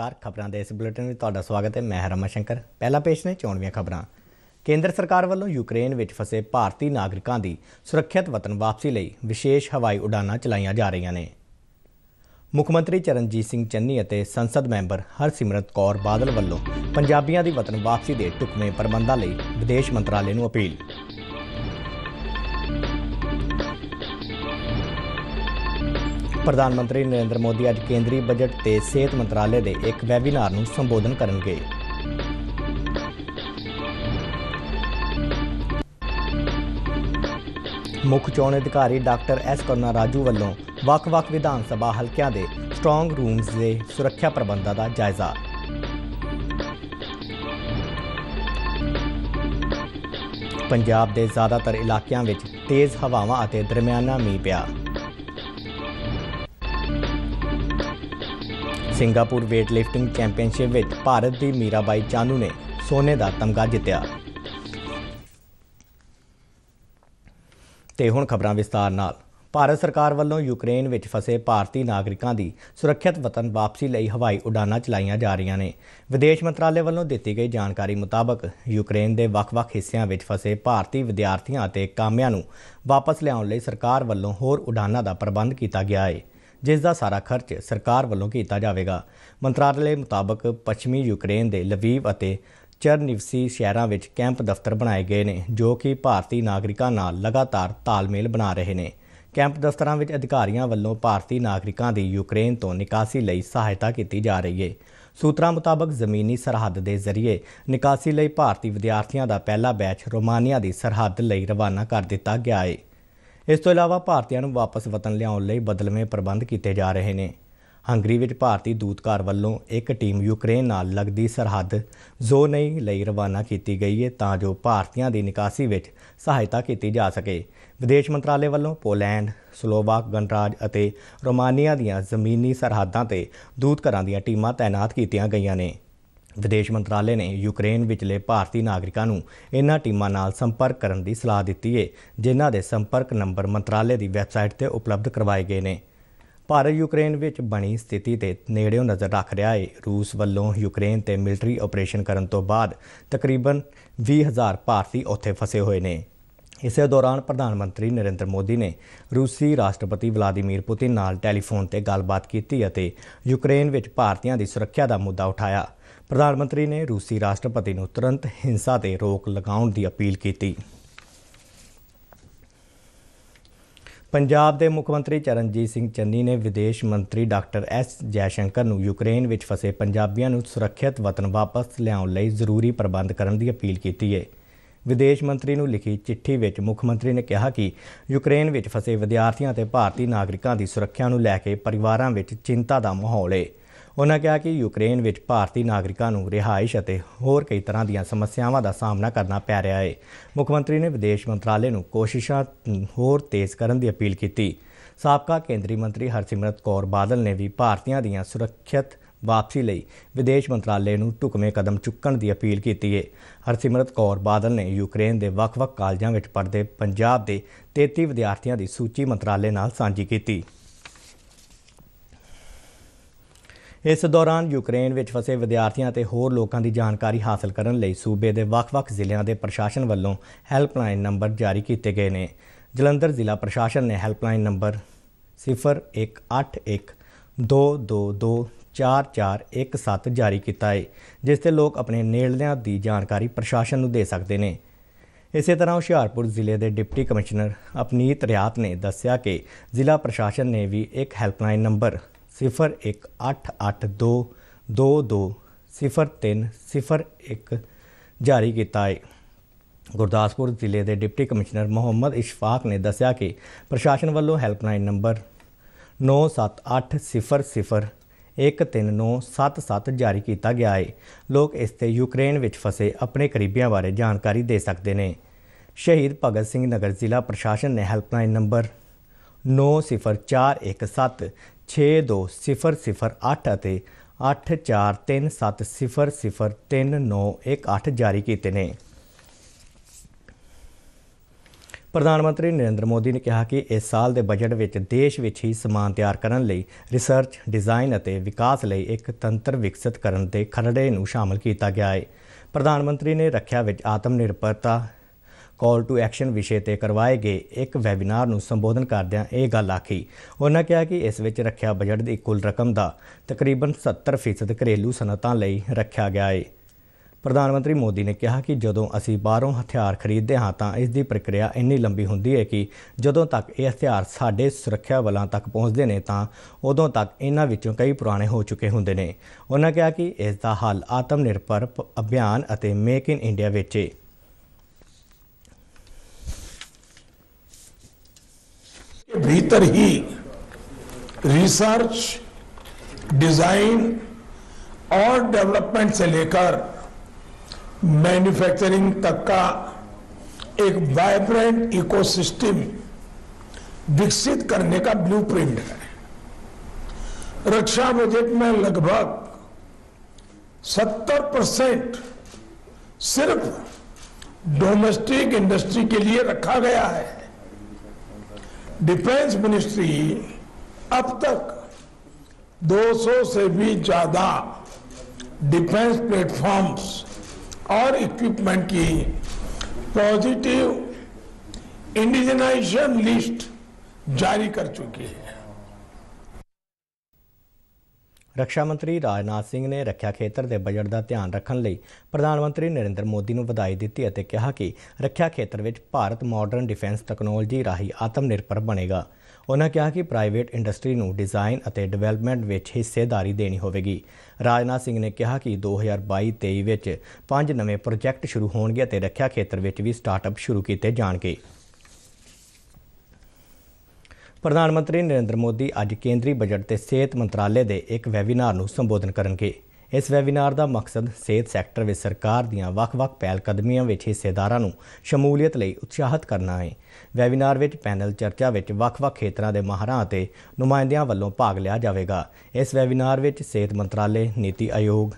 ਨਮਸਕਾਰ ਖਬਰਾਂ ਦੇ ਇਸ ਬੁਲੇਟਿਨ ਵਿੱਚ ਤੁਹਾਡਾ ਸਵਾਗਤ ਹੈ ਮੈਂ ਹਰਮਨ ਸ਼ੰਕਰ ਪਹਿਲਾ ਪੇਸ਼ ਨੇ ਚੋਣਵੀਆਂ ਖਬਰਾਂ ਕੇਂਦਰ ਸਰਕਾਰ ਵੱਲੋਂ ਯੂਕਰੇਨ ਵਿੱਚ ਫਸੇ ਭਾਰਤੀ ਨਾਗਰਿਕਾਂ ਦੀ ਸੁਰੱਖਿਅਤ ਵਤਨ ਵਾਪਸੀ ਲਈ ਵਿਸ਼ੇਸ਼ ਹਵਾਈ ਉਡਾਨਾਂ ਚਲਾਈਆਂ ਜਾ ਰਹੀਆਂ ਨੇ ਮੁੱਖ ਮੰਤਰੀ ਚਰਨਜੀਤ ਸਿੰਘ ਚੰਨੀ ਅਤੇ ਸੰਸਦ ਮੈਂਬਰ ਹਰਸਿਮਰਤ ਕੌਰ ਬਾਦਲ ਵੱਲੋਂ ਪੰਜਾਬੀਆਂ ਦੀ ਵਤਨ ਵਾਪਸੀ ਦੇ ਟੁਕਮੇ ਪ੍ਰਬੰਧਾਂ ਲਈ ਵਿਦੇਸ਼ ਮੰਤਰਾਲੇ ਨੂੰ ਅਪੀਲ ਪ੍ਰਧਾਨ ਮੰਤਰੀ ਨਰਿੰਦਰ ਮੋਦੀ ਅੱਜ ਕੇਂਦਰੀ ਬਜਟ ਤੇ ਸਿਹਤ ਮੰਤਰਾਲੇ ਦੇ ਇੱਕ ਵੈਬੀਨਾਰ ਨੂੰ ਸੰਬੋਧਨ ਕਰਨਗੇ। ਮੁੱਖ ਚੋਣ ਅਧਿਕਾਰੀ ਡਾਕਟਰ ਐਸ ਕਰਨਾ ਰਾਜੂ ਵੱਲੋਂ ਵੱਖ-ਵੱਖ ਵਿਧਾਨ ਸਭਾ ਹਲਕਿਆਂ ਦੇ ਸਟਰੋਂਗ ਰੂਮਸ ਦੇ ਸੁਰੱਖਿਆ ਪ੍ਰਬੰਧਾਂ ਦਾ ਜਾਇਜ਼ਾ ਪੰਜਾਬ ਦੇ ਜ਼ਿਆਦਾਤਰ ਇਲਾਕਿਆਂ ਵਿੱਚ ਤੇਜ਼ ਹਵਾਵਾਂ ਅਤੇ ਦਰਮਿਆਨਾ ਮੀਂਹ ਪਿਆ ਸਿੰਗਾਪੁਰ ਵੇਟਲਿਫਟਿੰਗ ਚੈਂਪੀਅਨਸ਼ਿਪ ਵਿੱਚ ਭਾਰਤ ਦੀ ਮੀਰਾਬਾਈ ਚਾਨੂ ਨੇ ਸੋਨੇ ਦਾ ਤਮਗਾ ਜਿੱਤਿਆ ਤੇ ਹੁਣ ਖਬਰਾਂ ਵਿਸਤਾਰ ਨਾਲ ਭਾਰਤ ਸਰਕਾਰ ਵੱਲੋਂ ਯੂਕਰੇਨ ਵਿੱਚ ਫਸੇ ਭਾਰਤੀ ਨਾਗਰਿਕਾਂ ਦੀ ਸੁਰੱਖਿਅਤ ਵਤਨ ਵਾਪਸੀ ਲਈ ਹਵਾਈ ਉਡਾਨਾਂ ਚਲਾਈਆਂ ਜਾ ਰਹੀਆਂ ਨੇ ਵਿਦੇਸ਼ ਮੰਤਰਾਲੇ ਵੱਲੋਂ ਦਿੱਤੀ ਗਈ ਜਾਣਕਾਰੀ ਮੁਤਾਬਕ ਯੂਕਰੇਨ ਦੇ ਵੱਖ-ਵੱਖ ਹਿੱਸਿਆਂ ਵਿੱਚ ਫਸੇ ਭਾਰਤੀ ਵਿਦਿਆਰਥੀਆਂ ਅਤੇ ਕਾਮਿਆਂ ਨੂੰ ਵਾਪਸ ਲਿਆਉਣ ਲਈ ਸਰਕਾਰ ਵੱਲੋਂ ਹੋਰ ਉਡਾਨਾਂ ਦਾ ਪ੍ਰਬੰਧ ਕੀਤਾ ਗਿਆ ਹੈ ਜਿਸ ਦਾ ਸਾਰਾ ਖਰਚ ਸਰਕਾਰ ਵੱਲੋਂ ਕੀਤਾ ਜਾਵੇਗਾ ਮੰਤਰਾਲੇ ਮੁਤਾਬਕ ਪੱਛਮੀ ਯੂਕਰੇਨ ਦੇ ਲਵੀਵ ਅਤੇ ਚਰਨਿਵਸੀ ਸ਼ਹਿਰਾਂ ਵਿੱਚ ਕੈਂਪ ਦਫ਼ਤਰ ਬਣਾਏ ਗਏ ਨੇ ਜੋ ਕਿ ਭਾਰਤੀ ਨਾਗਰਿਕਾਂ ਨਾਲ ਲਗਾਤਾਰ ਤਾਲਮੇਲ ਬਣਾ ਰਹੇ ਨੇ ਕੈਂਪ ਦਫ਼ਤਰਾਂ ਵਿੱਚ ਅਧਿਕਾਰੀਆਂ ਵੱਲੋਂ ਭਾਰਤੀ ਨਾਗਰਿਕਾਂ ਦੀ ਯੂਕਰੇਨ ਤੋਂ ਨਿਕਾਸੀ ਲਈ ਸਹਾਇਤਾ ਕੀਤੀ ਜਾ ਰਹੀ ਹੈ ਸੂਤਰਾਂ ਮੁਤਾਬਕ ਜ਼ਮੀਨੀ ਸਰਹੱਦ ਦੇ ਜ਼ਰੀਏ ਨਿਕਾਸੀ ਲਈ ਭਾਰਤੀ ਵਿਦਿਆਰਥੀਆਂ ਦਾ ਪਹਿਲਾ ਬੈਚ ਰੋਮਾਨੀਆ ਦੀ ਸਰਹੱਦ ਲਈ ਰਵਾਨਾ ਕਰ ਦਿੱਤਾ ਗਿਆ ਹੈ ਇਸ ਤੋਂ ਇਲਾਵਾ ਭਾਰਤੀਆਂ ਨੂੰ ਵਾਪਸ ਵਤਨ ਲਿਆਉਣ ਲਈ ਬਦਲਵੇਂ ਪ੍ਰਬੰਧ ਕੀਤੇ ਜਾ ਰਹੇ ਨੇ ਹੰਗਰੀ ਵਿੱਚ ਭਾਰਤੀ ਦੂਤਕਾਰ ਵੱਲੋਂ ਇੱਕ ਟੀਮ ਯੂਕਰੇਨ ਨਾਲ ਲੱਗਦੀ ਸਰਹੱਦ ਜ਼ੋਨਈ ਲਈ ਰਵਾਨਾ ਕੀਤੀ ਗਈ ਹੈ ਤਾਂ ਜੋ ਭਾਰਤੀਆਂ ਦੀ ਨਿਕਾਸੀ ਵਿੱਚ ਸਹਾਇਤਾ ਕੀਤੀ ਜਾ ਸਕੇ ਵਿਦੇਸ਼ ਮੰਤਰਾਲੇ ਵੱਲੋਂ ਪੋਲੈਂਡ ਸਲੋਵਾਕ ਗਣਰਾਜ ਅਤੇ ਰੋਮਾਨੀਆ ਦੀਆਂ ਜ਼ਮੀਨੀ ਸਰਹੱਦਾਂ ਤੇ ਦੂਤਕਾਰਾਂ ਦੀਆਂ ਟੀਮਾਂ ਤਾਇਨਾਤ ਕੀਤੀਆਂ ਗਈਆਂ ਨੇ ਵਿਦੇਸ਼ ਮੰਤਰਾਲੇ ਨੇ ਯੂਕਰੇਨ ਵਿਚਲੇ ਭਾਰਤੀ ਨਾਗਰਿਕਾਂ ਨੂੰ ਇਹਨਾਂ ਟੀਮਾਂ ਨਾਲ ਸੰਪਰਕ ਕਰਨ ਦੀ ਸਲਾਹ ਦਿੱਤੀ ਹੈ ਜਿਨ੍ਹਾਂ ਦੇ ਸੰਪਰਕ ਨੰਬਰ ਮੰਤਰਾਲੇ ਦੀ ਵੈਬਸਾਈਟ ਤੇ ਉਪਲਬਧ ਕਰਵਾਏ ਗਏ ਨੇ ਭਾਰਤ ਯੂਕਰੇਨ ਵਿੱਚ ਬਣੀ ਸਥਿਤੀ ਤੇ ਨੇੜਿਓਂ ਨਜ਼ਰ ਰੱਖ ਰਿਹਾ ਹੈ ਰੂਸ ਵੱਲੋਂ ਯੂਕਰੇਨ ਤੇ ਮਿਲਟਰੀ ਆਪਰੇਸ਼ਨ ਕਰਨ ਤੋਂ ਬਾਅਦ ਤਕਰੀਬਨ 20000 ਭਾਰਤੀ ਉੱਥੇ ਫਸੇ ਹੋਏ ਨੇ ਇਸੇ ਦੌਰਾਨ ਪ੍ਰਧਾਨ ਮੰਤਰੀ ਨਰਿੰਦਰ ਮੋਦੀ ਨੇ ਰੂਸੀ ਰਾਸ਼ਟਰਪਤੀ ਵਲਾਦੀਮੀਰ ਪੁਤਿਨ ਨਾਲ ਟੈਲੀਫੋਨ ਤੇ ਗੱਲਬਾਤ ਕੀਤੀ ਅਤੇ ਯੂਕਰੇਨ ਵਿੱਚ ਭਾਰਤੀਆਂ ਦੀ ਸੁਰੱਖਿਆ ਦਾ ਮੁੱਦਾ ਉਠਾਇਆ ਪ੍ਰਧਾਨ ਮੰਤਰੀ ਨੇ ਰੂਸੀ ਰਾਸ਼ਟਰਪਤੀ ਨੂੰ ਤੁਰੰਤ ਹਿੰਸਾ ਤੇ ਰੋਕ ਲਗਾਉਣ ਦੀ ਅਪੀਲ ਕੀਤੀ ਪੰਜਾਬ ਦੇ ਮੁੱਖ ਮੰਤਰੀ ਚਰਨਜੀਤ ਸਿੰਘ ਚੰਨੀ ਨੇ ਵਿਦੇਸ਼ ਮੰਤਰੀ ਡਾਕਟਰ ਐਸ ਜੈਸ਼ੰਕਰ ਨੂੰ ਯੂਕਰੇਨ ਵਿੱਚ ਫਸੇ ਪੰਜਾਬੀਆਂ ਨੂੰ ਸੁਰੱਖਿਅਤ ਵਤਨ ਵਾਪਸ ਲਿਆਉਣ ਲਈ ਜ਼ਰੂਰੀ ਪ੍ਰਬੰਧ ਕਰਨ ਦੀ ਅਪੀਲ ਕੀਤੀ ਹੈ ਵਿਦੇਸ਼ ਮੰਤਰੀ ਨੂੰ ਲਿਖੀ ਚਿੱਠੀ ਵਿੱਚ ਮੁੱਖ ਮੰਤਰੀ ਨੇ ਕਿਹਾ ਕਿ ਯੂਕਰੇਨ ਵਿੱਚ ਫਸੇ ਵਿਦਿਆਰਥੀਆਂ ਤੇ ਭਾਰਤੀ ਨਾਗਰਿਕਾਂ ਦੀ ਸੁਰੱਖਿਆ ਨੂੰ ਲੈ ਕੇ ਪਰਿਵਾਰਾਂ ਵਿੱਚ ਚਿੰਤਾ ਦਾ ਮਾਹੌਲ ਹੈ ਉਹਨਾਂ ਕਿਹਾ ਕਿ ਯੂਕਰੇਨ ਵਿੱਚ ਭਾਰਤੀ ਨਾਗਰਿਕਾਂ ਨੂੰ ਰਿਹਾਇਸ਼ ਅਤੇ ਹੋਰ ਕਈ ਤਰ੍ਹਾਂ ਦੀਆਂ ਸਮੱਸਿਆਵਾਂ ਦਾ ਸਾਹਮਣਾ ਕਰਨਾ ਪੈ ਰਿਹਾ ਹੈ ਮੁੱਖ ਮੰਤਰੀ ਨੇ ਵਿਦੇਸ਼ ਮੰਤਰਾਲੇ ਨੂੰ ਕੋਸ਼ਿਸ਼ਾਂ ਹੋਰ ਤੇਜ਼ ਕਰਨ ਦੀ ਅਪੀਲ ਕੀਤੀ ਸਾਬਕਾ ਕੇਂਦਰੀ ਮੰਤਰੀ ਹਰਸਿਮਰਤ ਕੌਰ ਬਾਦਲ ਨੇ ਵੀ ਭਾਰਤੀਆਂ ਦੀਆਂ ਸੁਰੱਖਿਅਤ ਵਾਪਸੀ ਲਈ ਵਿਦੇਸ਼ ਮੰਤਰਾਲੇ ਨੂੰ ਟੁਕਮੇ ਕਦਮ ਚੁੱਕਣ ਦੀ ਅਪੀਲ ਕੀਤੀ ਹੈ ਹਰਸਿਮਰਤ ਕੌਰ ਬਾਦਲ ਨੇ ਯੂਕਰੇਨ ਦੇ ਵੱਖ-ਵੱਖ ਕਾਲਜਾਂ ਵਿੱਚ ਪੜ੍ਹਦੇ ਪੰਜਾਬ ਦੇ 33 ਵਿਦਿਆਰਥੀਆਂ ਦੀ ਸੂਚੀ ਮੰਤਰਾਲੇ ਨਾਲ ਸਾਂਝੀ ਕੀਤੀ ਇਸ ਦੌਰਾਨ ਯੂਕਰੇਨ ਵਿੱਚ ਫਸੇ ਵਿਦਿਆਰਥੀਆਂ ਤੇ ਹੋਰ ਲੋਕਾਂ ਦੀ ਜਾਣਕਾਰੀ ਹਾਸਲ ਕਰਨ ਲਈ ਸੂਬੇ ਦੇ ਵੱਖ-ਵੱਖ ਜ਼ਿਲ੍ਹਿਆਂ ਦੇ ਪ੍ਰਸ਼ਾਸਨ ਵੱਲੋਂ ਹੈਲਪਲਾਈਨ ਨੰਬਰ ਜਾਰੀ ਕੀਤੇ ਗਏ ਨੇ ਜਲੰਧਰ ਜ਼ਿਲ੍ਹਾ ਪ੍ਰਸ਼ਾਸਨ ਨੇ ਹੈਲਪਲਾਈਨ ਨੰਬਰ 0181222441 ਜਾਰੀ ਕੀਤਾ ਹੈ ਜਿਸ ਤੇ ਲੋਕ ਆਪਣੇ ਨੇੜਲਿਆਂ ਦੀ ਜਾਣਕਾਰੀ ਪ੍ਰਸ਼ਾਸਨ ਨੂੰ ਦੇ ਸਕਦੇ ਨੇ ਇਸੇ ਤਰ੍ਹਾਂ ਹੁਸ਼ਿਆਰਪੁਰ ਜ਼ਿਲ੍ਹੇ ਦੇ ਡਿਪਟੀ ਕਮਿਸ਼ਨਰ ਅਪਨੀਤ ਰਿਆਤ ਨੇ ਦੱਸਿਆ ਕਿ ਜ਼ਿਲ੍ਹਾ ਪ੍ਰਸ਼ਾਸਨ ਨੇ ਵੀ ਇੱਕ ਹੈਲਪਲਾਈਨ ਨੰਬਰ 018822 ਜਾਰੀ ਕੀਤਾ ਹੈ ਗੁਰਦਾਸਪੁਰ ਜ਼ਿਲ੍ਹੇ ਦੇ ਡਿਪਟੀ ਕਮਿਸ਼ਨਰ ਮੁਹੰਮਦ ਇਸ਼ਫਾਕ ਨੇ ਦੱਸਿਆ ਕਿ ਪ੍ਰਸ਼ਾਸਨ ਵੱਲੋਂ ਹੈਲਪਲਾਈਨ ਨੰਬਰ 9780013977 ਜਾਰੀ ਕੀਤਾ ਗਿਆ ਹੈ ਲੋਕ ਇਸ ਤੇ ਯੂਕਰੇਨ ਵਿੱਚ ਫਸੇ ਆਪਣੇ ਕਰੀਬੀਆਂ ਬਾਰੇ ਜਾਣਕਾਰੀ ਦੇ ਸਕਦੇ ਨੇ ਸ਼ਹੀਦ ਭਗਤ ਸਿੰਘ ਨਗਰ ਜ਼ਿਲ੍ਹਾ ਪ੍ਰਸ਼ਾਸਨ ਨੇ ਹੈਲਪਲਾਈਨ ਨੰਬਰ 9780013977 9041762008 ਅਤੇ 8437003918 ਜਾਰੀ ਕੀਤੇ ਨੇ ਪ੍ਰਧਾਨ ਮੰਤਰੀ ਨਰਿੰਦਰ ਮੋਦੀ ਨੇ ਕਿਹਾ ਕਿ ਇਸ ਸਾਲ ਦੇ ਬਜਟ ਵਿੱਚ ਦੇਸ਼ ਵਿੱਚ ਹੀ ਸਮਾਨ ਤਿਆਰ ਕਰਨ ਲਈ ਰਿਸਰਚ ਡਿਜ਼ਾਈਨ ਅਤੇ ਵਿਕਾਸ ਲਈ ਇੱਕ ਤੰਤਰ ਵਿਕਸਿਤ ਕਰਨ ਦੇ ਖਰੜੇ ਨੂੰ ਸ਼ਾਮਲ ਕੀਤਾ ਗਿਆ ਹੈ ਪ੍ਰਧਾਨ ਮੰਤਰੀ ਨੇ ਰੱਖਿਆ ਵਿੱਚ ਆਤਮ ਨਿਰਭਰਤਾ ਕਾਲ ਟੂ ਐਕਸ਼ਨ ਵਿਸ਼ੇ ਤੇ ਕਰਵਾਏ ਗਏ ਇੱਕ ਵੈਬਿਨਾਰ ਨੂੰ ਸੰਬੋਧਨ ਕਰਦਿਆਂ ਇਹ ਗੱਲ ਆਖੀ ਉਹਨਾਂ ਕਿਹਾ ਕਿ ਇਸ ਵਿੱਚ ਰੱਖਿਆ ਬਜਟ ਦੀ ਕੁੱਲ ਰਕਮ ਦਾ ਤਕਰੀਬਨ 70% ਘਰੇਲੂ ਸਨਤਾਂ ਲਈ ਰੱਖਿਆ ਗਿਆ ਹੈ ਪ੍ਰਧਾਨ ਮੰਤਰੀ ਮੋਦੀ ਨੇ ਕਿਹਾ ਕਿ ਜਦੋਂ ਅਸੀਂ ਬਾਹਰੋਂ ਹਥਿਆਰ ਖਰੀਦਦੇ ਹਾਂ ਤਾਂ ਇਸ ਦੀ ਪ੍ਰਕਿਰਿਆ ਇੰਨੀ ਲੰਬੀ ਹੁੰਦੀ ਹੈ ਕਿ ਜਦੋਂ ਤੱਕ ਇਹ ਹਥਿਆਰ ਸਾਡੇ ਸੁਰੱਖਿਆ ਬਲਾਂ ਤੱਕ ਪਹੁੰਚਦੇ ਨੇ ਤਾਂ ਉਦੋਂ ਤੱਕ ਇਹਨਾਂ ਵਿੱਚੋਂ ਕਈ ਪੁਰਾਣੇ ਹੋ ਚੁੱਕੇ ਹੁੰਦੇ ਨੇ ਉਹਨਾਂ ਕਿਹਾ ਕਿ ਇਸ ਦਾ ਹੱਲ ਆਤਮ ਨਿਰਭਰ ਅਭਿਆਨ ਅਤੇ ਮੇਕ ਇਨ ਇੰਡੀਆ ਵਿੱਚ ਹੈ के भीतर ही रिसर्च डिजाइन और डेवलपमेंट से लेकर मैन्युफैक्चरिंग तक का एक वाइब्रेंट इकोसिस्टम विकसित करने का ब्लूप्रिंट है रक्षा बजट में लगभग 70 परसेंट सिर्फ डोमेस्टिक इंडस्ट्री के लिए रखा गया है डिफेंस मिनिस्ट्री अब तक 200 से भी ज्यादा डिफेंस प्लेटफॉर्म्स और इक्विपमेंट की पॉजिटिव इंडिजनाइजेशन लिस्ट जारी कर चुकी है ਰੱਖਿਆ ਮੰਤਰੀ ਰਾਜਨਾਥ ਸਿੰਘ ਨੇ ਰੱਖਿਆ ਖੇਤਰ ਦੇ ਬਜਟ ਦਾ ਧਿਆਨ ਰੱਖਣ ਲਈ ਪ੍ਰਧਾਨ ਮੰਤਰੀ ਨਰਿੰਦਰ ਮੋਦੀ ਨੂੰ ਵਧਾਈ ਦਿੱਤੀ ਅਤੇ ਕਿਹਾ ਕਿ ਰੱਖਿਆ ਖੇਤਰ ਵਿੱਚ ਭਾਰਤ ਮਾਡਰਨ ਡਿਫੈਂਸ ਟੈਕਨੋਲੋਜੀ ਰਾਹੀਂ ਆਤਮ ਨਿਰਭਰ ਬਣੇਗਾ ਉਹਨਾਂ ਕਿਹਾ ਕਿ ਪ੍ਰਾਈਵੇਟ ਇੰਡਸਟਰੀ ਨੂੰ ਡਿਜ਼ਾਈਨ ਅਤੇ ਡਿਵੈਲਪਮੈਂਟ ਵਿੱਚ ਹਿੱਸੇਦਾਰੀ ਦੇਣੀ ਹੋਵੇਗੀ ਰਾਜਨਾਥ ਸਿੰਘ ਨੇ ਕਿਹਾ ਕਿ 2022-23 ਵਿੱਚ ਪੰਜ ਨਵੇਂ ਪ੍ਰੋਜੈਕਟ ਸ਼ੁਰੂ ਹੋਣਗੇ ਅਤੇ ਰੱਖਿਆ ਖੇਤਰ ਵਿੱਚ ਵੀ ਸਟਾਰਟਅਪ ਸ਼ੁਰੂ ਕੀਤੇ ਜਾਣਗੇ ਪ੍ਰਧਾਨ ਮੰਤਰੀ ਨਰਿੰਦਰ ਮੋਦੀ ਅੱਜ ਕੇਂਦਰੀ ਬਜਟ ਤੇ ਸਿਹਤ ਮੰਤਰਾਲੇ ਦੇ ਇੱਕ ਵੈਬੀਨਾਰ ਨੂੰ ਸੰਬੋਧਨ ਕਰਨਗੇ ਇਸ ਵੈਬੀਨਾਰ ਦਾ ਮਕਸਦ ਸਿਹਤ ਸੈਕਟਰ ਵਿੱਚ ਸਰਕਾਰ ਦੀਆਂ ਵੱਖ-ਵੱਖ ਪਹਿਲ ਕਦਮੀਆਂ ਵਿੱਚ ਹਿੱਸੇਦਾਰਾਂ ਨੂੰ ਸ਼ਮੂਲੀਅਤ ਲਈ ਉਤਸ਼ਾਹਿਤ ਕਰਨਾ ਹੈ ਵੈਬੀਨਾਰ ਵਿੱਚ ਪੈਨਲ ਚਰਚਾ ਵਿੱਚ ਵੱਖ-ਵੱਖ ਖੇਤਰਾਂ ਦੇ ਮਾਹਰਾਂ ਅਤੇ ਨੁਮਾਇੰਦਿਆਂ ਵੱਲੋਂ ਭਾਗ ਲਿਆ ਜਾਵੇਗਾ ਇਸ ਵੈਬੀਨਾਰ ਵਿੱਚ ਸਿਹਤ ਮੰਤਰਾਲੇ ਨੀਤੀ ਆਯੋਗ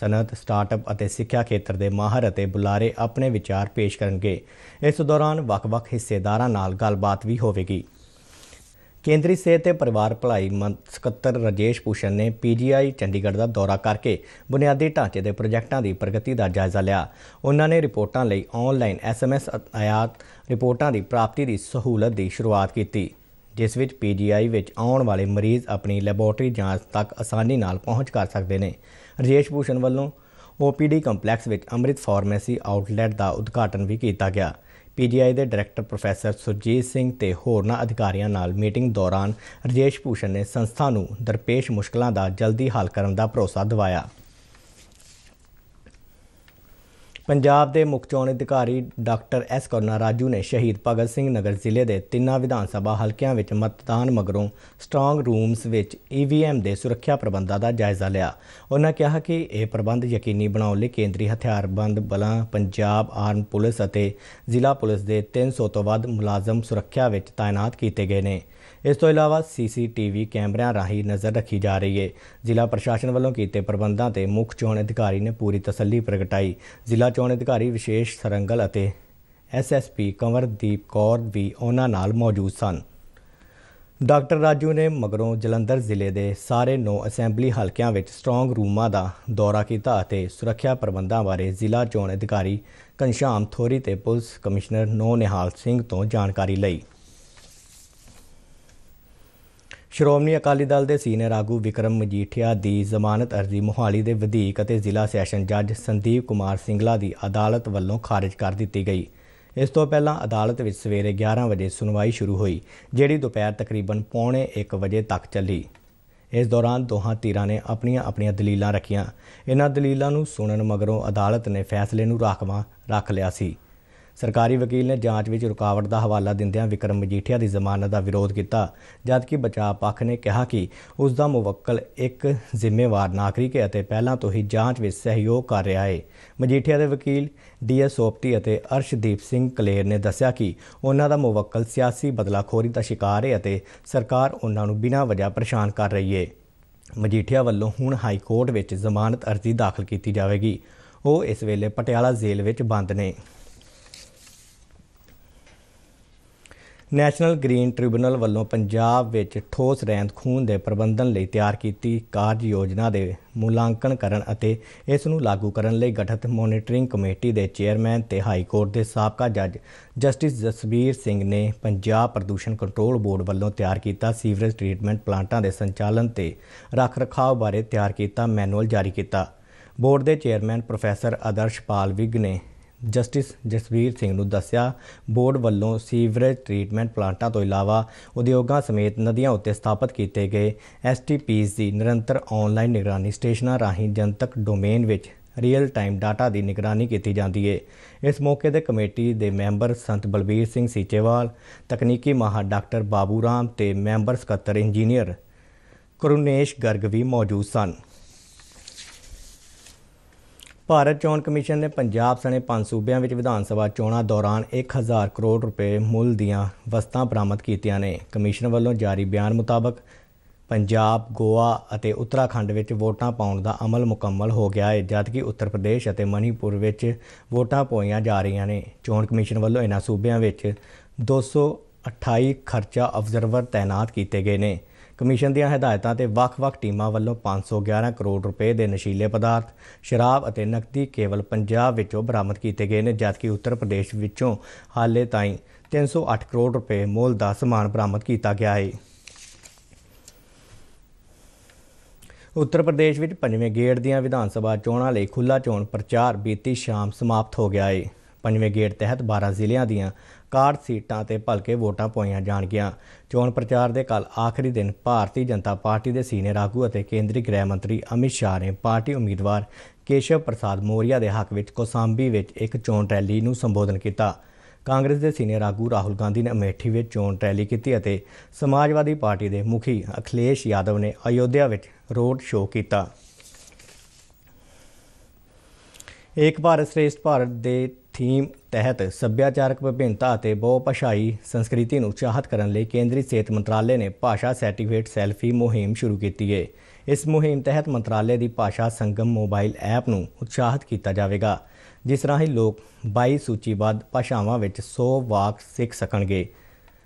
ਸਨਅਤ ਸਟਾਰਟਅਪ ਅਤੇ ਸਿੱਖਿਆ ਖੇਤਰ ਦੇ ਮਾਹਰ ਅਤੇ ਬੁਲਾਰੇ ਆਪਣੇ ਵਿਚਾਰ ਪੇਸ਼ ਕਰਨਗੇ ਇਸ ਦੌਰਾਨ ਵੱਖ-ਵੱਖ ਹਿੱਸੇਦਾਰਾਂ ਨਾਲ ਗੱਲਬਾਤ ਵੀ ਹੋਵੇਗੀ ਕੇਂਦਰੀ ਸਿਹਤ ਤੇ ਪਰਿਵਾਰ ਭਲਾਈ ਸਕੱਤਰ ਰਜੇਸ਼ ਪੂਸ਼ਨ ਨੇ ਪੀਜੀਆਈ ਚੰਡੀਗੜ੍ਹ ਦਾ ਦੌਰਾ ਕਰਕੇ ਬੁਨਿਆਦੀ ਢਾਂਚੇ ਦੇ ਪ੍ਰੋਜੈਕਟਾਂ ਦੀ ਪ੍ਰਗਤੀ ਦਾ ਜਾਇਜ਼ਾ ਲਿਆ ਉਹਨਾਂ ਨੇ ਰਿਪੋਰਟਾਂ ਲਈ ਆਨਲਾਈਨ ਐਸਐਮਐਸ ਆਯਾਤ ਰਿਪੋਰਟਾਂ ਦੀ ਪ੍ਰਾਪਤੀ ਦੀ ਸਹੂਲਤ ਦੀ ਸ਼ੁਰੂਆਤ ਕੀਤੀ ਜਿਸ ਵਿੱਚ ਪੀਜੀਆਈ ਵਿੱਚ ਆਉਣ ਵਾਲੇ ਮਰੀਜ਼ ਆਪਣੀ ਲੈਬੋਰੇਟਰੀ ਜਾਂਚ ਤੱਕ ਆਸਾਨੀ ਨਾਲ ਪਹੁੰਚ ਕਰ ਸਕਦੇ ਨੇ ਰਜੇਸ਼ ਪੂਸ਼ਨ ਵੱਲੋਂ ਓਪੀਡੀ ਕੰਪਲੈਕਸ ਵਿੱਚ ਅੰਮ੍ਰਿਤ ਫਾਰਮੇਸੀ ਆਊਟਲੈਟ ਦਾ ਉਦਘਾਟਨ ਵੀ ਕੀਤਾ ਗਿਆ ਪੀਜੀਆਈ ਦੇ ਡਾਇਰੈਕਟਰ ਪ੍ਰੋਫੈਸਰ ਸੁਰਜੀਤ ਸਿੰਘ ਤੇ ਹੋਰਨਾਂ ਅਧਿਕਾਰੀਆਂ ਨਾਲ ਮੀਟਿੰਗ ਦੌਰਾਨ ਰਜੇਸ਼ ਭੂਸ਼ਣ ਨੇ ਸੰਸਥਾ ਨੂੰ ਦਰਪੇਸ਼ ਮੁਸ਼ਕਲਾਂ ਦਾ ਜਲਦੀ ਹੱਲ ਕਰਨ ਦਾ ਭਰੋਸਾ ਦਿਵਾਇਆ ਪੰਜਾਬ ਦੇ ਮੁੱਖ ਚੋਣ ਅਧਿਕਾਰੀ ਡਾਕਟਰ ਐਸ ਕਰਨਾ ਰਾਜੂ ਨੇ ਸ਼ਹੀਦ ਭਗਤ ਸਿੰਘ ਨਗਰ ਜ਼ਿਲ੍ਹੇ ਦੇ ਤਿੰਨਾਂ ਵਿਧਾਨ ਸਭਾ ਹਲਕਿਆਂ ਵਿੱਚ ਮਤਦਾਨ ਮਗਰੋਂ ਸਟਰੋਂਗ ਰੂਮਸ ਵਿੱਚ ਈਵੀਐਮ e ਦੇ ਸੁਰੱਖਿਆ ਪ੍ਰਬੰਧਾਂ ਦਾ ਜਾਇਜ਼ਾ ਲਿਆ ਉਹਨਾਂ ਕਿਹਾ ਕਿ ਇਹ ਪ੍ਰਬੰਧ ਯਕੀਨੀ ਬਣਾਉਣ ਲਈ ਕੇਂਦਰੀ ਹਥਿਆਰਬੰਦ ਬਲਾਂ ਪੰਜਾਬ ਆਰਮ ਪੁਲਿਸ ਅਤੇ ਜ਼ਿਲ੍ਹਾ ਪੁਲਿਸ ਦੇ 300 ਤੋਂ ਵੱਧ ਮੁਲਾਜ਼ਮ ਸੁਰੱਖਿਆ ਵਿੱਚ ਤਾਇਨਾਤ ਕੀਤੇ ਗਏ ਨੇ ਇਸ ਤੋਂ ਇਲਾਵਾ ਸੀਸੀਟੀਵੀ ਕੈਮਰਿਆਂ ਰਾਹੀਂ ਨਜ਼ਰ ਰੱਖੀ ਜਾ ਰਹੀ ਹੈ ਜ਼ਿਲ੍ਹਾ ਪ੍ਰਸ਼ਾਸਨ ਵੱਲੋਂ ਕੀਤੇ ਪ੍ਰਬੰਧਾਂ ਤੇ ਮੁੱਖ ਚੋਣ ਅਧਿਕਾਰੀ ਨੇ ਪੂਰੀ ਤਸੱਲੀ ਪ੍ਰਗਟਾਈ ਜ਼ਿਲ੍ਹਾ ਚੋਣ ਅਧਿਕਾਰੀ ਵਿਸ਼ੇਸ਼ ਸਰੰਗਲ ਅਤੇ ਐਸਐਸਪੀ ਕੰਵਰਦੀਪ ਕੌਰ ਵੀ ਉਹਨਾਂ ਨਾਲ ਮੌਜੂਦ ਸਨ ਡਾਕਟਰ ਰਾਜੂ ਨੇ ਮਗਰੋਂ ਜਲੰਧਰ ਜ਼ਿਲ੍ਹੇ ਦੇ ਸਾਰੇ 9 ਅਸੈਂਬਲੀ ਹਲਕਿਆਂ ਵਿੱਚ ਸਟਰੋਂਗ ਰੂਮਾਂ ਦਾ ਦੌਰਾ ਕੀਤਾ ਅਤੇ ਸੁਰੱਖਿਆ ਪ੍ਰਬੰਧਾਂ ਬਾਰੇ ਜ਼ਿਲ੍ਹਾ ਚੋਣ ਅਧਿਕਾਰੀ ਕੰਸ਼ਾਮ ਥੋਰੀ ਤੇ ਪੁਲਿਸ ਕਮਿਸ਼ਨਰ ਨੋ ਨਿਹਾਲ ਸਿੰਘ ਤੋਂ ਜਾਣਕਾਰੀ ਲਈ ਸ਼੍ਰੋਮਣੀ ਅਕਾਲੀ ਦਲ ਦੇ ਸੀਨੀਅਰ ਆਗੂ ਵਿਕਰਮ ਮਜੀਠੀਆ ਦੀ ਜ਼ਮਾਨਤ ਅਰਜ਼ੀ ਮੁਹਾਲੀ ਦੇ ਵਿਧੀਕ ਅਤੇ ਜ਼ਿਲ੍ਹਾ ਸੈਸ਼ਨ ਜੱਜ ਸੰਦੀਪ ਕੁਮਾਰ ਸਿੰਗਲਾ ਦੀ ਅਦਾਲਤ ਵੱਲੋਂ ਖਾਰਜ ਕਰ ਦਿੱਤੀ ਗਈ ਇਸ ਤੋਂ ਪਹਿਲਾਂ ਅਦਾਲਤ ਵਿੱਚ ਸਵੇਰੇ 11 ਵਜੇ ਸੁਣਵਾਈ ਸ਼ੁਰੂ ਹੋਈ ਜਿਹੜੀ ਦੁਪਹਿਰ ਤਕਰੀਬਨ ਪੌਣੇ 1 ਵਜੇ ਤੱਕ ਚੱਲੀ ਇਸ ਦੌਰਾਨ ਦੋਹਾਂ ਧਿਰਾਂ ਨੇ ਆਪਣੀਆਂ ਆਪਣੀਆਂ ਦਲੀਲਾਂ ਰੱਖੀਆਂ ਇਹਨਾਂ ਦਲੀਲਾਂ ਨੂੰ ਸੁਣਨ ਮਗਰੋਂ ਅਦਾਲਤ ਨੇ ਫੈਸਲੇ ਨੂੰ ਰਾਖਵਾਂ ਰੱਖ ਲਿਆ ਸੀ ਸਰਕਾਰੀ ਵਕੀਲ ਨੇ ਜਾਂਚ ਵਿੱਚ ਰੁਕਾਵਟ ਦਾ ਹਵਾਲਾ ਦਿੰਦਿਆਂ ਵਿਕਰਮ ਮਜੀਠੀਆ ਦੀ ਜ਼ਮਾਨਤ ਦਾ ਵਿਰੋਧ ਕੀਤਾ ਜਦਕਿ ਬਚਾਅ ਪੱਖ ਨੇ ਕਿਹਾ ਕਿ ਉਸ ਦਾ ਮੁਵੱਕਲ ਇੱਕ ਜ਼ਿੰਮੇਵਾਰ ਨਾਗਰਿਕ ਹੈ ਅਤੇ ਪਹਿਲਾਂ ਤੋਂ ਹੀ ਜਾਂਚ ਵਿੱਚ ਸਹਿਯੋਗ ਕਰ ਰਿਹਾ ਹੈ ਮਜੀਠੀਆ ਦੇ ਵਕੀਲ ਡੀਐਸ ਸੋਪਤੀ ਅਤੇ ਅਰਸ਼ਦੀਪ ਸਿੰਘ ਕਲੇਰ ਨੇ ਦੱਸਿਆ ਕਿ ਉਹਨਾਂ ਦਾ ਮੁਵੱਕਲ ਸਿਆਸੀ ਬਦਲਾਖੋਰੀ ਦਾ ਸ਼ਿਕਾਰ ਹੈ ਅਤੇ ਸਰਕਾਰ ਉਹਨਾਂ ਨੂੰ ਬਿਨਾਂ ਵਜ੍ਹਾ ਪਰੇਸ਼ਾਨ ਕਰ ਰਹੀ ਹੈ ਮਜੀਠੀਆ ਵੱਲੋਂ ਹੁਣ ਹਾਈ ਕੋਰਟ ਵਿੱਚ ਜ਼ਮਾਨਤ ਅਰਜ਼ੀ ਦਾਖਲ ਕੀਤੀ ਜਾਵੇਗੀ ਉਹ ਇਸ ਵੇਲੇ ਪਟਿਆਲਾ ਜੇਲ੍ਹ ਵਿੱਚ ਬੰਦ ਨੇ ਨੈਸ਼ਨਲ ਗ੍ਰੀਨ ਟ੍ਰਿਬਿਊਨਲ ਵੱਲੋਂ ਪੰਜਾਬ ਵਿੱਚ ਠੋਸ ਰਹਿੰਦ ਖੂਨ ਦੇ ਪ੍ਰਬੰਧਨ ਲਈ ਤਿਆਰ ਕੀਤੀ ਕਾਰਜ ਯੋਜਨਾ ਦੇ ਮੁਲਾਂਕਣ ਕਰਨ ਅਤੇ ਇਸ ਨੂੰ ਲਾਗੂ ਕਰਨ ਲਈ ਗਠਿਤ ਮੋਨੀਟਰਿੰਗ ਕਮੇਟੀ ਦੇ ਚੇਅਰਮੈਨ ਤੇ ਹਾਈ ਕੋਰਟ ਦੇ ਸਾਬਕਾ ਜੱਜ ਜਸਟਿਸ ਜਸਬੀਰ ਸਿੰਘ ਨੇ ਪੰਜਾਬ ਪ੍ਰਦੂਸ਼ਣ ਕੰਟਰੋਲ ਬੋਰਡ ਵੱਲੋਂ ਤਿਆਰ ਕੀਤਾ ਸੀਵਰੇਜ ਟ੍ਰੀਟਮੈਂਟ ਪਲਾਂਟਾਂ ਦੇ ਸੰਚਾਲਨ ਤੇ ਰੱਖ-ਰਖਾਅ ਬਾਰੇ ਤਿਆਰ ਕੀਤਾ ਮੈਨੂਅਲ ਜਾਰੀ ਕੀਤਾ ਬੋਰਡ ਦੇ ਚੇਅਰਮੈਨ ਪ੍ਰੋਫੈਸਰ ਆਦਰਸ਼ਪਾਲ ਵਿਗ ਨੇ ਜਸਟਿਸ ਜਸਵੀਰ ਸਿੰਘ ਨੂੰ ਦੱਸਿਆ ਬੋਰਡ ਵੱਲੋਂ ਸੀਵਰੇਜ ਟ੍ਰੀਟਮੈਂਟ ਪਲਾਂਟਾਂ ਤੋਂ ਇਲਾਵਾ ਉਦਯੋਗਾਂ ਸਮੇਤ ਨਦੀਆਂ ਉੱਤੇ ਸਥਾਪਿਤ ਕੀਤੇ ਗਏ ਐਸਟੀਪੀਜ਼ ਦੀ ਨਿਰੰਤਰ ਆਨਲਾਈਨ ਨਿਗਰਾਨੀ ਸਟੇਸ਼ਨਾਂ ਰਾਹੀਂ ਜਨਤਕ ਡੋਮੇਨ ਵਿੱਚ ਰੀਅਲ ਟਾਈਮ ਡਾਟਾ ਦੀ ਨਿਗਰਾਨੀ ਕੀਤੀ ਜਾਂਦੀ ਹੈ ਇਸ ਮੌਕੇ ਤੇ ਕਮੇਟੀ ਦੇ ਮੈਂਬਰ ਸੰਤ ਬਲਬੀਰ ਸਿੰਘ ਸੀਚੇਵਾਲ ਤਕਨੀਕੀ ਮਹਾ ਡਾਕਟਰ ਬਾਬੂ ਰਾਮ ਤੇ ਮੈਂਬਰ ਸਕੱਤਰ ਇੰਜੀਨੀਅਰ ਕਰੁਨੇਸ਼ ਗਰਗ ਵੀ ਮੌਜੂਦ ਸਨ ਭਾਰਤ ਚੋਣ ਕਮਿਸ਼ਨ ਨੇ ਪੰਜਾਬ ਸਣੇ ਪੰਜ ਸੂਬਿਆਂ ਵਿੱਚ ਵਿਧਾਨ ਸਭਾ ਚੋਣਾਂ ਦੌਰਾਨ 1000 ਕਰੋੜ ਰੁਪਏ ਮੁੱਲ ਦੀਆਂ ਵਸਤਾਂ ਬਰਾਮਦ ਕੀਤੀਆਂ ਨੇ ਕਮਿਸ਼ਨ ਵੱਲੋਂ ਜਾਰੀ ਬਿਆਨ ਮੁਤਾਬਕ ਪੰਜਾਬ, ਗੋਆ ਅਤੇ ਉੱਤਰਾਖੰਡ ਵਿੱਚ ਵੋਟਾਂ ਪਾਉਣ ਦਾ ਅਮਲ ਮੁਕੰਮਲ ਹੋ ਗਿਆ ਹੈ ਜਦਕਿ ਉੱਤਰ ਪ੍ਰਦੇਸ਼ ਅਤੇ ਮਨੀਪੁਰ ਵਿੱਚ ਵੋਟਾਂ ਪੋਈਆਂ ਜਾ ਰਹੀਆਂ ਨੇ ਚੋਣ ਕਮਿਸ਼ਨ ਵੱਲੋਂ ਇਹਨਾਂ ਸੂਬਿਆਂ ਵਿੱਚ 228 ਖਰਚਾ ਅਬਜ਼ਰਵਰ ਤਾਇਨਾਤ ਕੀਤੇ ਗਏ ਨੇ ਕਮਿਸ਼ਨ ਦੀਆਂ ਹਦਾਇਤਾਂ ਤੇ ਵੱਖ-ਵੱਖ ਟੀਮਾਂ ਵੱਲੋਂ 511 ਕਰੋੜ ਰੁਪਏ ਦੇ ਨਸ਼ੀਲੇ ਪਦਾਰਥ ਸ਼ਰਾਬ ਅਤੇ ਨਕਦੀ ਕੇਵਲ ਪੰਜਾਬ ਵਿੱਚੋਂ ਬਰਾਮਦ ਕੀਤੇ ਗਏ ਨੇ ਜਦਕਿ ਉੱਤਰ ਪ੍ਰਦੇਸ਼ ਵਿੱਚੋਂ ਹਾਲੇ ਤਾਈਂ 308 ਕਰੋੜ ਰੁਪਏ ਮੁੱਲ ਦਾ ਸਮਾਨ ਬਰਾਮਦ ਕੀਤਾ ਗਿਆ ਹੈ ਉੱਤਰ ਪ੍ਰਦੇਸ਼ ਵਿੱਚ ਪੰਜਵੇਂ ਗੇੜ ਦੀਆਂ ਵਿਧਾਨ ਸਭਾ ਚੋਣਾਂ ਲਈ ਖੁੱਲਾ ਚੋਣ ਪ੍ਰਚਾਰ ਬੀਤੀ ਸ਼ਾਮ ਸਮਾਪਤ ਹੋ ਗਿਆ ਹੈ ਪੰਜਵੇਂ ਗੇੜ ਤਹਿਤ 12 ਜ਼ਿਲ੍ਹਿਆਂ ਦੀਆਂ 61 ਸੀਟਾਂ ਤੇ ਭਲਕੇ ਵੋਟਾਂ ਪਾਈਆਂ ਜਾਣਗੀਆਂ ਚੋਣ ਪ੍ਰਚਾਰ ਦੇ ਕੱਲ ਆਖਰੀ ਦਿਨ ਭਾਰਤੀ ਜਨਤਾ ਪਾਰਟੀ ਦੇ ਸੀਨੀਅਰ ਆਗੂ ਅਤੇ ਕੇਂਦਰੀ ਗ੍ਰਹਿ ਮੰਤਰੀ ਅਮਿਤ ਸ਼ਾਹ ਨੇ ਪਾਰਟੀ ਉਮੀਦਵਾਰ ਕੇਸ਼ਵ ਪ੍ਰਸਾਦ ਮੋਰੀਆ ਦੇ ਹੱਕ ਵਿੱਚ ਕੋਸਾਂਬੀ ਵਿੱਚ ਇੱਕ ਚੋਣ ਰੈਲੀ ਨੂੰ ਸੰਬੋਧਨ ਕੀਤਾ ਕਾਂਗਰਸ ਦੇ ਸੀਨੀਅਰ ਆਗੂ ਰਾਹੁਲ ਗਾਂਧੀ ਨੇ ਅਮੇਠੀ ਵਿੱਚ ਚੋਣ ਰੈਲੀ ਕੀਤੀ ਅਤੇ ਸਮਾਜਵਾਦੀ ਪਾਰਟੀ ਦੇ ਮੁਖੀ ਅਖਲੇਸ਼ ਯਾਦਵ ਨੇ ਅਯੋਧਿਆ ਵਿੱਚ ਰੋਡ ਸ਼ੋਅ ਕੀਤਾ ਇੱਕ ਭਾਰਤ ਸ੍ਰੇਸ਼ਟ ਭਾਰਤ ਦੇ ਥੀਮ ਤਹਿਤ ਸੱਭਿਆਚਾਰਕ ਵਿਭਿੰਨਤਾ ਅਤੇ ਬਹੁਭਾਸ਼ਾਈ ਸੰਸਕ੍ਰਿਤੀ ਨੂੰ ਚਾਹਤ ਕਰਨ ਲਈ ਕੇਂਦਰੀ ਸਿਹਤ ਮੰਤਰਾਲੇ ਨੇ ਭਾਸ਼ਾ ਸਰਟੀਫਿਕੇਟ ਸੈਲਫੀ ਮੁਹਿੰਮ ਸ਼ੁਰੂ ਕੀਤੀ ਹੈ ਇਸ ਮੁਹਿੰਮ ਤਹਿਤ ਮੰਤਰਾਲੇ ਦੀ ਭਾਸ਼ਾ ਸੰਗਮ ਮੋਬਾਈਲ ਐਪ ਨੂੰ ਉਤਸ਼ਾਹਿਤ ਕੀਤਾ ਜਾਵੇਗਾ ਜਿਸ ਰਾਹੀਂ ਲੋਕ 22 ਸੂਚੀਬੱਧ ਭਾਸ਼ਾਵਾਂ ਵਿੱਚ 100 ਵਾਕ ਸਿੱਖ ਸਕਣਗੇ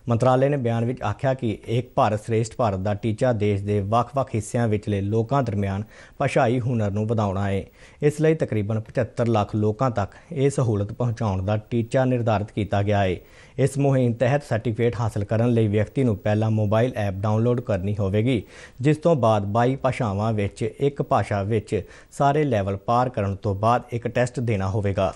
ਮੰਤਰਾਲੇ ਨੇ ਬਿਆਨ ਵਿੱਚ ਆਖਿਆ ਕਿ ਇੱਕ ਭਾਰਤ ਸ੍ਰੇਸ਼ਟ ਭਾਰਤ ਦਾ ਟੀਚਾ ਦੇਸ਼ ਦੇ ਵੱਖ-ਵੱਖ ਹਿੱਸਿਆਂ ਵਿੱਚਲੇ ਲੋਕਾਂ ਦਰਮਿਆਨ ਭਾਸ਼ਾਈ ਹੁਨਰ ਨੂੰ ਵਧਾਉਣਾ ਹੈ ਇਸ ਲਈ ਤਕਰੀਬਨ 75 ਲੱਖ ਲੋਕਾਂ ਤੱਕ ਇਹ ਸਹੂਲਤ ਪਹੁੰਚਾਉਣ ਦਾ ਟੀਚਾ ਨਿਰਧਾਰਿਤ ਕੀਤਾ ਗਿਆ ਹੈ ਇਸ ਮੁਹਿੰਮ ਤਹਿਤ ਸਰਟੀਫਿਕੇਟ ਹਾਸਲ ਕਰਨ ਲਈ ਵਿਅਕਤੀ ਨੂੰ ਪਹਿਲਾਂ ਮੋਬਾਈਲ ਐਪ ਡਾਊਨਲੋਡ ਕਰਨੀ ਹੋਵੇਗੀ ਜਿਸ ਤੋਂ ਬਾਅਦ 22 ਭਾਸ਼ਾਵਾਂ ਵਿੱਚ ਇੱਕ ਭਾਸ਼ਾ ਵਿੱਚ ਸਾਰੇ ਲੈਵਲ ਪਾਰ ਕਰਨ ਤੋਂ ਬਾਅਦ ਇੱਕ ਟੈਸਟ ਦੇਣਾ ਹੋਵੇਗਾ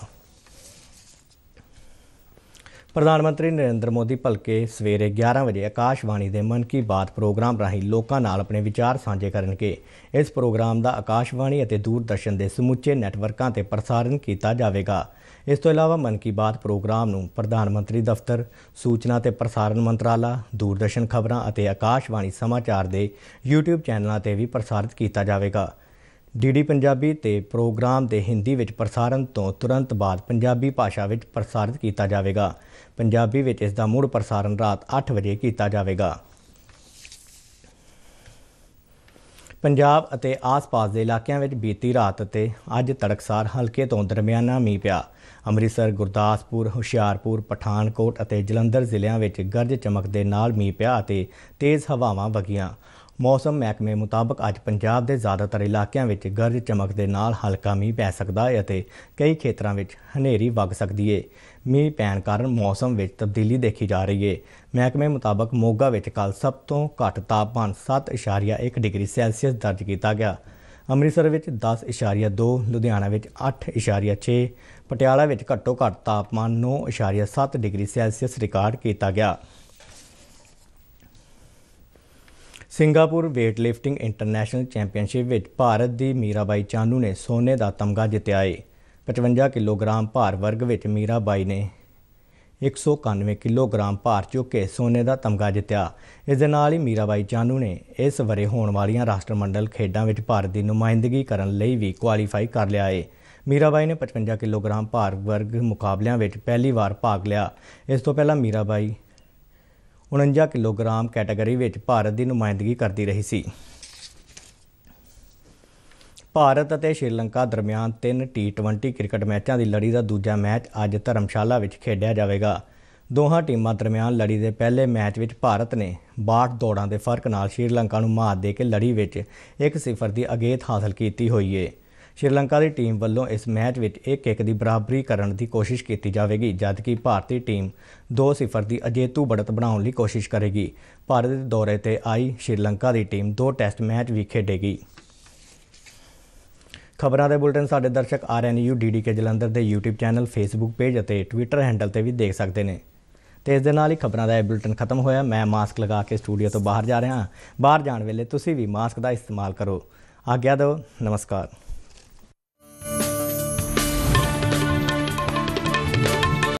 ਪ੍ਰਧਾਨ ਮੰਤਰੀ ਨਰਿੰਦਰ ਮੋਦੀ ਭਲਕੇ ਸਵੇਰੇ 11 ਵਜੇ ਆਕਾਸ਼ਵਾਣੀ ਦੇ ਮਨ ਕੀ ਬਾਤ ਪ੍ਰੋਗਰਾਮ ਰਾਹੀਂ ਲੋਕਾਂ ਨਾਲ ਆਪਣੇ ਵਿਚਾਰ ਸਾਂਝੇ ਕਰਨਗੇ ਇਸ ਪ੍ਰੋਗਰਾਮ ਦਾ ਆਕਾਸ਼ਵਾਣੀ ਅਤੇ ਦੂਰਦਰਸ਼ਨ ਦੇ ਸਮੁੱਚੇ ਨੈਟਵਰਕਾਂ ਤੇ ਪ੍ਰਸਾਰਣ ਕੀਤਾ ਜਾਵੇਗਾ ਇਸ ਤੋਂ ਇਲਾਵਾ ਮਨ ਕੀ ਬਾਤ ਪ੍ਰੋਗਰਾਮ ਨੂੰ ਪ੍ਰਧਾਨ ਮੰਤਰੀ ਦਫ਼ਤਰ ਸੂਚਨਾ ਤੇ ਪ੍ਰਸਾਰਣ ਮੰਤਰਾਲਾ ਦੂਰਦਰਸ਼ਨ ਖਬਰਾਂ ਅਤੇ ਆਕਾਸ਼ਵਾਣੀ ਸਮਾਚਾਰ ਦੇ YouTube ਚੈਨਲਾਂ ਤੇ ਵੀ ਪ੍ਰਸਾਰਿਤ ਕੀਤਾ ਜਾਵੇਗਾ ਡੀਡੀ ਪੰਜਾਬੀ ਤੇ ਪ੍ਰੋਗਰਾਮ ਦੇ ਹਿੰਦੀ ਵਿੱਚ ਪ੍ਰਸਾਰਣ ਤੋਂ ਤੁਰੰਤ ਬਾਅਦ ਪੰਜਾਬੀ ਭਾਸ਼ਾ ਵਿੱਚ ਪ੍ਰਸਾਰਿਤ ਕੀਤਾ ਜਾਵੇਗਾ ਪੰਜਾਬੀ ਵਿੱਚ ਇਸ ਦਾ ਮੁੜ ਪ੍ਰਸਾਰਣ ਰਾਤ 8 ਵਜੇ ਕੀਤਾ ਜਾਵੇਗਾ ਪੰਜਾਬ ਅਤੇ ਆਸ-ਪਾਸ ਦੇ ਇਲਾਕਿਆਂ ਵਿੱਚ ਬੀਤੀ ਰਾਤ ਅਤੇ ਅੱਜ ਤੜਕਸਾਰ ਹਲਕੇ ਤੋਂ ਦਰਮਿਆਨਾ ਮੀਂਹ ਪਿਆ ਅੰਮ੍ਰਿਤਸਰ ਗੁਰਦਾਸਪੁਰ ਹੁਸ਼ਿਆਰਪੁਰ ਪਠਾਨਕੋਟ ਅਤੇ ਜਲੰਧਰ ਜ਼ਿਲ੍ਹਿਆਂ ਵਿੱਚ ਗਰਜ ਚਮਕ ਦੇ ਨਾਲ ਮੀਂਹ ਪਿਆ ਅਤੇ ਤੇਜ਼ ਹਵਾਵਾਂ ਵਗੀਆਂ ਮੌਸਮ ਮਹਿਕਮੇ ਮੁਤਾਬਕ ਅੱਜ ਪੰਜਾਬ ਦੇ ਜ਼ਿਆਦਾਤਰ ਇਲਾਕਿਆਂ ਵਿੱਚ ਗਰਜ ਚਮਕ ਦੇ ਨਾਲ ਹਲਕਾ ਮੀਂਹ ਪੈ ਸਕਦਾ ਹੈ ਅਤੇ ਕਈ ਖੇਤਰਾਂ ਵਿੱਚ ਹਨੇਰੀ ਵਗ ਸਕਦੀ ਹੈ ਮੀਂਹ ਪੈਣ ਕਾਰਨ ਮੌਸਮ ਵਿੱਚ ਤਬਦੀਲੀ ਦੇਖੀ ਜਾ ਰਹੀ ਹੈ ਮਹਿਕਮੇ ਮੁਤਾਬਕ ਮੋਗਾ ਵਿੱਚ ਕੱਲ ਸਭ ਤੋਂ ਘੱਟ ਤਾਪਮਾਨ 7.1 ਡਿਗਰੀ ਸੈਲਸੀਅਸ ਦਰਜ ਕੀਤਾ ਗਿਆ ਅੰਮ੍ਰਿਤਸਰ ਵਿੱਚ 10.2 ਲੁਧਿਆਣਾ ਵਿੱਚ 8.6 ਪਟਿਆਲਾ ਵਿੱਚ ਘੱਟੋ ਘੱਟ ਤਾਪਮਾਨ 9.7 ਡਿਗਰੀ ਸੈਲਸੀਅਸ ਰਿਕਾਰਡ ਕੀਤਾ ਗਿਆ ਸਿੰਗਾਪੁਰ weightlifting ਇੰਟਰਨੈਸ਼ਨਲ ਚੈਂਪੀਅਨਸ਼ਿਪ ਵਿੱਚ ਭਾਰਤ ਦੀ ਮੀਰਾਬਾਈ ਚਾਨੂ ਨੇ ਸੋਨੇ ਦਾ ਤਮਗਾ ਜਿੱਤਿਆ ਏ 55 ਕਿਲੋਗ੍ਰਾਮ ਭਾਰ ਵਰਗ ਵਿੱਚ ਮੀਰਾਬਾਈ ਨੇ 191 ਕਿਲੋਗ੍ਰਾਮ ਭਾਰ ਚੁੱਕ ਕੇ ਸੋਨੇ ਦਾ ਤਮਗਾ ਜਿੱਤਿਆ ਇਸ ਦੇ ਨਾਲ ਹੀ ਮੀਰਾਬਾਈ ਚਾਨੂ ਨੇ ਇਸ ਵਰੇ ਹੋਣ ਵਾਲੀਆਂ ਰਾਸ਼ਟਰਮੰਡਲ ਖੇਡਾਂ ਵਿੱਚ ਭਾਰਤ ਦੀ ਨੁਮਾਇੰਦਗੀ ਕਰਨ ਲਈ ਵੀ ਕੁਆਲੀਫਾਈ ਕਰ ਲਿਆ ਏ ਮੀਰਾਬਾਈ ਨੇ 55 ਕਿਲੋਗ੍ਰਾਮ ਭਾਰ ਵਰਗ ਮੁਕਾਬਲਿਆਂ ਵਿੱਚ ਪਹਿਲੀ ਵਾਰ ਭਾਗ ਲਿਆ ਇਸ ਤੋਂ ਪਹਿਲਾਂ ਮੀਰਾਬਾਈ 49 ਕਿਲੋਗ੍ਰਾਮ ਕੈਟਾਗਰੀ ਵਿੱਚ ਭਾਰਤ ਦੀ ਨੁਮਾਇੰਦਗੀ ਕਰਦੀ ਰਹੀ ਸੀ ਭਾਰਤ ਅਤੇ ਸ਼੍ਰੀਲੰਕਾ ਦਰਮਿਆਨ ਤਿੰਨ T20 ਕ੍ਰਿਕਟ ਮੈਚਾਂ ਦੀ ਲੜੀ ਦਾ ਦੂਜਾ ਮੈਚ ਅੱਜ ਧਰਮਸ਼ਾਲਾ ਵਿੱਚ ਖੇਡਿਆ ਜਾਵੇਗਾ ਦੋਹਾਂ ਟੀਮਾਂ ਦਰਮਿਆਨ ਲੜੀ ਦੇ ਪਹਿਲੇ ਮੈਚ ਵਿੱਚ ਭਾਰਤ ਨੇ 62 ਦੌੜਾਂ ਦੇ ਫਰਕ ਨਾਲ ਸ਼੍ਰੀਲੰਕਾ ਨੂੰ ਮਾਤ ਦੇ ਕੇ ਲੜੀ ਵਿੱਚ 1-0 ਦੀ ਅਗੇਤ ਹਾਸਲ ਕੀਤੀ ਹੋਈ ਹੈ ਸ਼੍ਰੀਲੰਕਾ ਦੀ ਟੀਮ ਵੱਲੋਂ ਇਸ ਮੈਚ ਵਿੱਚ 1-1 ਦੀ ਬਰਾਬਰੀ ਕਰਨ ਦੀ ਕੋਸ਼ਿਸ਼ ਕੀਤੀ ਜਾਵੇਗੀ ਜਦਕਿ ਭਾਰਤੀ ਟੀਮ 2-0 ਦੀ ਅਜੇਤੂ ਬੜਤ ਬਣਾਉਣ ਲਈ ਕੋਸ਼ਿਸ਼ ਕਰੇਗੀ ਭਾਰਤ ਦੇ ਦੌਰੇ ਤੇ ਆਈ ਸ਼੍ਰੀਲੰਕਾ ਦੀ ਟੀਮ ਦੋ ਟੈਸਟ ਮੈਚ ਵੀ ਖੇਡੇਗੀ ਖਬਰਾਂ ਦੇ ਬੁਲਟਨ ਸਾਡੇ ਦਰਸ਼ਕ ਡੀਡੀ ਕੇ ਜਲੰਧਰ ਦੇ YouTube ਚੈਨਲ Facebook ਪੇਜ ਅਤੇ Twitter ਹੈਂਡਲ ਤੇ ਵੀ ਦੇਖ ਸਕਦੇ ਨੇ ਤੇ ਇਸ ਦੇ ਨਾਲ ਹੀ ਖਬਰਾਂ ਦਾ ਇਹ ਬੁਲਟਨ ਖਤਮ ਹੋਇਆ ਮੈਂ ਮਾਸਕ ਲਗਾ ਕੇ ਸਟੂਡੀਓ ਤੋਂ ਬਾਹਰ ਜਾ ਰਿਹਾ ਹਾਂ ਬਾਹਰ ਜਾਣ ਵੇਲੇ ਤੁਸੀਂ ਵੀ ਮਾਸਕ ਦਾ ਇਸਤੇਮਾਲ ਕਰੋ ਆਗਿਆ ਦਿਓ ਨਮਸਕਾਰ